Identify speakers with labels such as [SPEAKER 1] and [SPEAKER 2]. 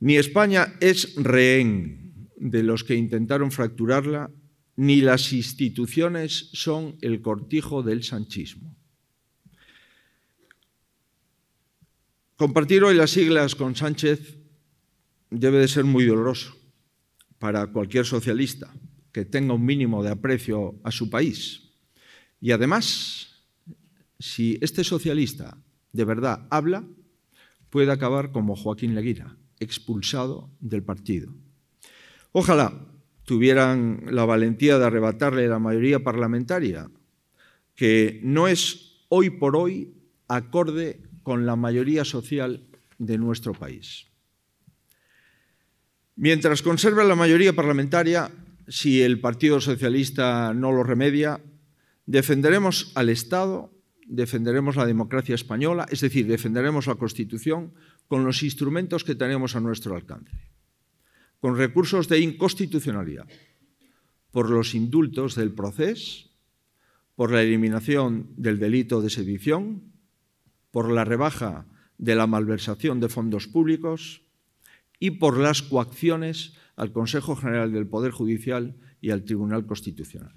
[SPEAKER 1] Ni España es rehén de los que intentaron fracturarla, ni las instituciones son el cortijo del sanchismo. Compartir hoy las siglas con Sánchez debe de ser muy doloroso para cualquier socialista que tenga un mínimo de aprecio a su país. Y además, si este socialista de verdad habla, puede acabar como Joaquín Leguina, expulsado del partido. Ojalá tuvieran la valentía de arrebatarle la mayoría parlamentaria, que no es hoy por hoy acorde con la mayoría social de nuestro país. Mientras conserva la mayoría parlamentaria, si el Partido Socialista no lo remedia, defenderemos al Estado defenderemos la democracia española, es decir, defenderemos la Constitución con los instrumentos que tenemos a nuestro alcance, con recursos de inconstitucionalidad, por los indultos del proceso, por la eliminación del delito de sedición, por la rebaja de la malversación de fondos públicos y por las coacciones al Consejo General del Poder Judicial y al Tribunal Constitucional.